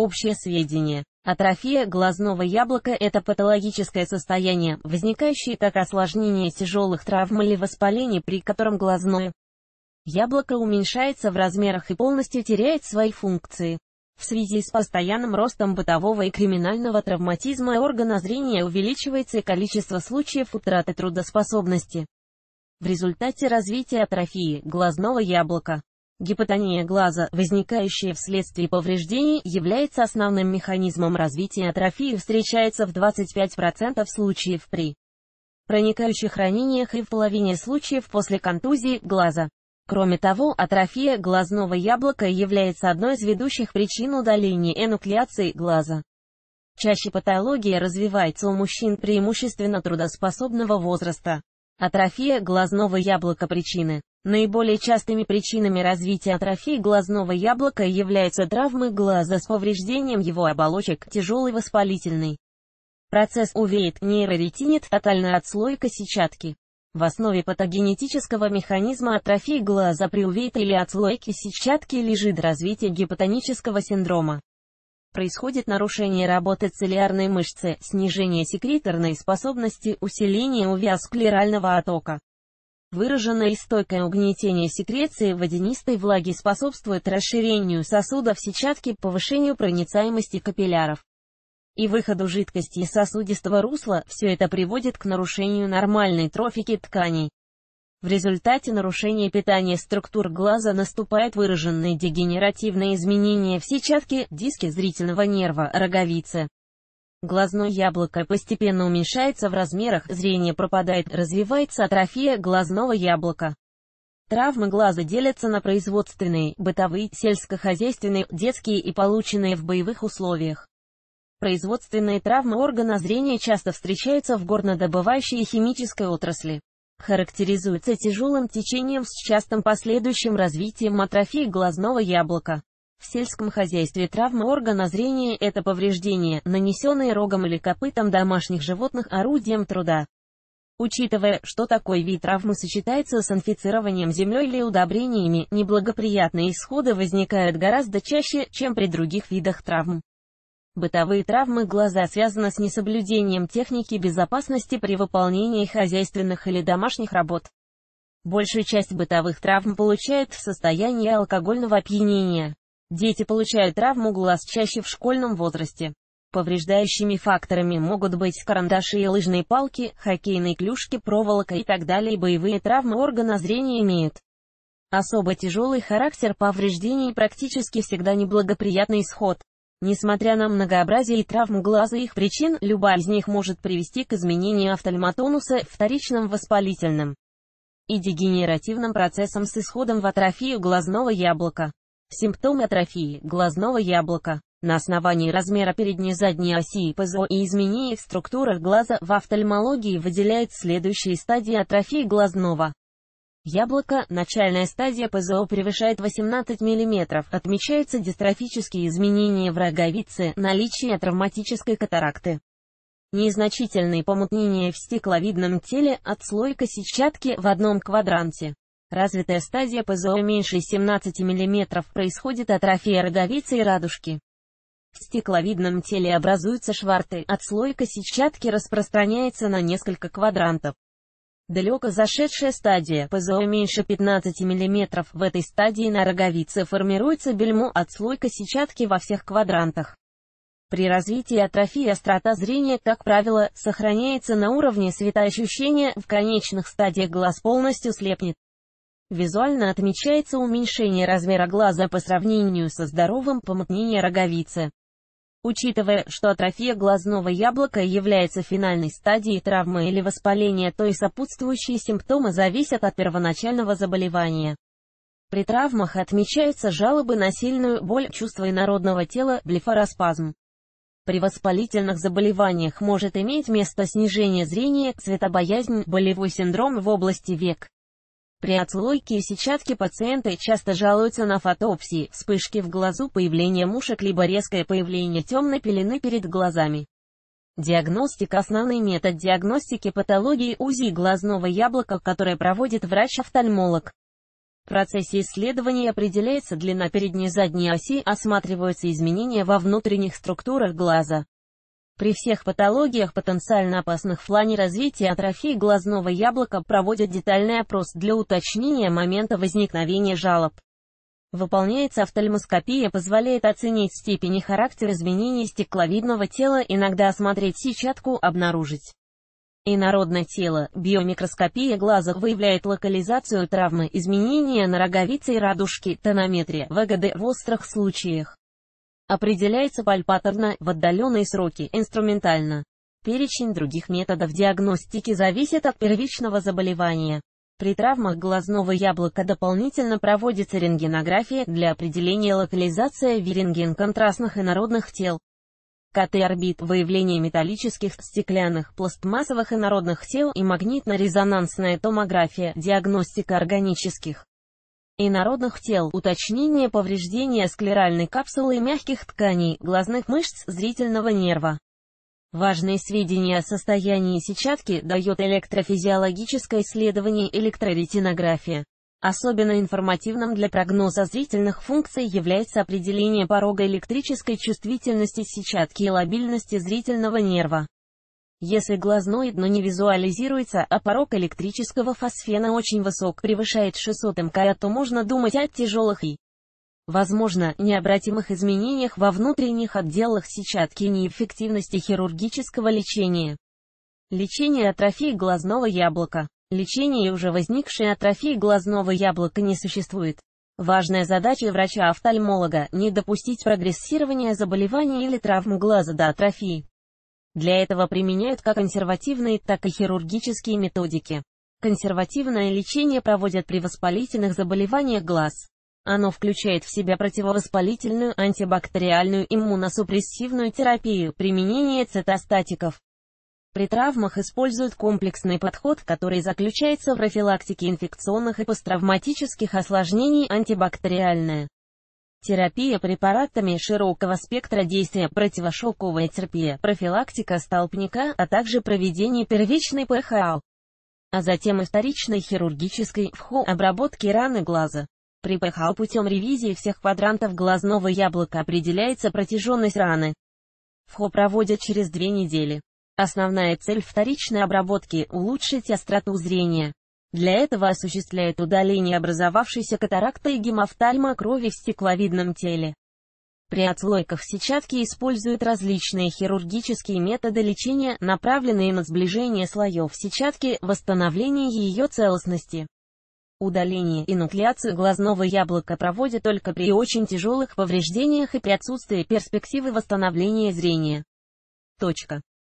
Общее сведение. Атрофия глазного яблока – это патологическое состояние, возникающее как осложнение тяжелых травм или воспалений, при котором глазное яблоко уменьшается в размерах и полностью теряет свои функции. В связи с постоянным ростом бытового и криминального травматизма органа зрения увеличивается и количество случаев утраты трудоспособности. В результате развития атрофии глазного яблока Гипотония глаза, возникающая вследствие повреждений, является основным механизмом развития атрофии и встречается в 25% случаев при проникающих ранениях и в половине случаев после контузии глаза. Кроме того, атрофия глазного яблока является одной из ведущих причин удаления энуклеации глаза. Чаще патология развивается у мужчин преимущественно трудоспособного возраста. Атрофия глазного яблока причины Наиболее частыми причинами развития атрофии глазного яблока являются травмы глаза с повреждением его оболочек, тяжелый воспалительный процесс увеет, нейроретинит, тотальная отслойка сетчатки. В основе патогенетического механизма атрофии глаза при увейте или отслойке сетчатки лежит развитие гипотонического синдрома. Происходит нарушение работы целлярной мышцы, снижение секреторной способности, усиление увиасклерального оттока. Выраженное и стойкое угнетение секреции водянистой влаги способствует расширению сосудов сетчатки, повышению проницаемости капилляров и выходу жидкости из сосудистого русла, все это приводит к нарушению нормальной трофики тканей. В результате нарушения питания структур глаза наступает выраженные дегенеративные изменения в сетчатке, диске зрительного нерва, роговице. Глазное яблоко постепенно уменьшается в размерах, зрение пропадает, развивается атрофия глазного яблока. Травмы глаза делятся на производственные, бытовые, сельскохозяйственные, детские и полученные в боевых условиях. Производственные травмы органа зрения часто встречаются в горнодобывающей и химической отрасли. Характеризуются тяжелым течением с частым последующим развитием атрофии глазного яблока. В сельском хозяйстве травма органа зрения – это повреждение, нанесенные рогом или копытом домашних животных орудием труда. Учитывая, что такой вид травмы сочетается с инфицированием землей или удобрениями, неблагоприятные исходы возникают гораздо чаще, чем при других видах травм. Бытовые травмы глаза связаны с несоблюдением техники безопасности при выполнении хозяйственных или домашних работ. Большую часть бытовых травм получают в состоянии алкогольного опьянения. Дети получают травму глаз чаще в школьном возрасте. Повреждающими факторами могут быть карандаши и лыжные палки, хоккейные клюшки, проволока и так далее. Боевые травмы органа зрения имеют особо тяжелый характер повреждений практически всегда неблагоприятный исход. Несмотря на многообразие и травм глаза и их причин, любая из них может привести к изменению офтальмотонуса, вторичным воспалительным и дегенеративным процессам с исходом в атрофию глазного яблока. Симптомы атрофии глазного яблока на основании размера передней и задней оси ПЗО и изменений в структурах глаза в офтальмологии выделяют следующие стадии атрофии глазного яблока. Начальная стадия ПЗО превышает 18 мм. Отмечаются дистрофические изменения в роговице, наличие травматической катаракты. Незначительные помутнения в стекловидном теле, отслойка сетчатки в одном квадранте. Развитая стадия ПЗО меньше 17 мм происходит атрофия роговицы и радужки. В стекловидном теле образуются шварты, отслойка сетчатки распространяется на несколько квадрантов. Далеко зашедшая стадия ПЗО меньше 15 мм, в этой стадии на роговице формируется бельмо отслойка сетчатки во всех квадрантах. При развитии атрофии острота зрения, как правило, сохраняется на уровне светоощущения, в конечных стадиях глаз полностью слепнет. Визуально отмечается уменьшение размера глаза по сравнению со здоровым помутнение роговицы. Учитывая, что атрофия глазного яблока является финальной стадией травмы или воспаления, то и сопутствующие симптомы зависят от первоначального заболевания. При травмах отмечаются жалобы на сильную боль, чувство инородного тела, блефароспазм. При воспалительных заболеваниях может иметь место снижение зрения, светобоязнь, болевой синдром в области век. При отслойке сетчатки пациенты часто жалуются на фотоопсии, вспышки в глазу, появление мушек либо резкое появление темной пелены перед глазами. Диагностика – основной метод диагностики патологии УЗИ глазного яблока, которое проводит врач-офтальмолог. В процессе исследования определяется длина передней и задней оси, осматриваются изменения во внутренних структурах глаза. При всех патологиях, потенциально опасных в плане развития атрофии глазного яблока, проводят детальный опрос для уточнения момента возникновения жалоб. Выполняется офтальмоскопия, позволяет оценить степень и характер изменений стекловидного тела, иногда осмотреть сетчатку, обнаружить. Инородное тело, биомикроскопия глаза выявляет локализацию травмы, изменения на роговице и радужке, тонометрия, ВГД в острых случаях. Определяется пальпаторно, в отдаленные сроки, инструментально. Перечень других методов диагностики зависит от первичного заболевания. При травмах глазного яблока дополнительно проводится рентгенография для определения локализации виренген контрастных инородных тел. КТ-орбит, выявление металлических, стеклянных, пластмассовых инородных тел и магнитно-резонансная томография, диагностика органических и народных тел, уточнение повреждения склеральной капсулы мягких тканей, глазных мышц, зрительного нерва. Важные сведения о состоянии сетчатки дает электрофизиологическое исследование электроретинография. Особенно информативным для прогноза зрительных функций является определение порога электрической чувствительности сетчатки и лобильности зрительного нерва. Если глазное дно не визуализируется, а порог электрического фосфена очень высок, превышает 600 МК, то можно думать о тяжелых и, возможно, необратимых изменениях во внутренних отделах сетчатки и неэффективности хирургического лечения. Лечение атрофии глазного яблока. Лечение уже возникшей атрофии глазного яблока не существует. Важная задача врача-офтальмолога – не допустить прогрессирования заболевания или травм глаза до атрофии. Для этого применяют как консервативные, так и хирургические методики. Консервативное лечение проводят при воспалительных заболеваниях глаз. Оно включает в себя противовоспалительную, антибактериальную, иммуносупрессивную терапию, применение цитостатиков. При травмах используют комплексный подход, который заключается в профилактике инфекционных и посттравматических осложнений, антибактериальное. Терапия препаратами широкого спектра действия, противошоковая терапия, профилактика столпника, а также проведение первичной ПХЛ, а, а затем и вторичной хирургической ВХО обработки раны глаза. При ПХЛ а путем ревизии всех квадрантов глазного яблока определяется протяженность раны. ВХО проводят через две недели. Основная цель вторичной обработки – улучшить остроту зрения. Для этого осуществляет удаление образовавшейся катаракта и гемофтальма крови в стекловидном теле. При отслойках сетчатки используют различные хирургические методы лечения, направленные на сближение слоев сетчатки, восстановление ее целостности. Удаление и нуклеацию глазного яблока проводят только при очень тяжелых повреждениях и при отсутствии перспективы восстановления зрения. Точка.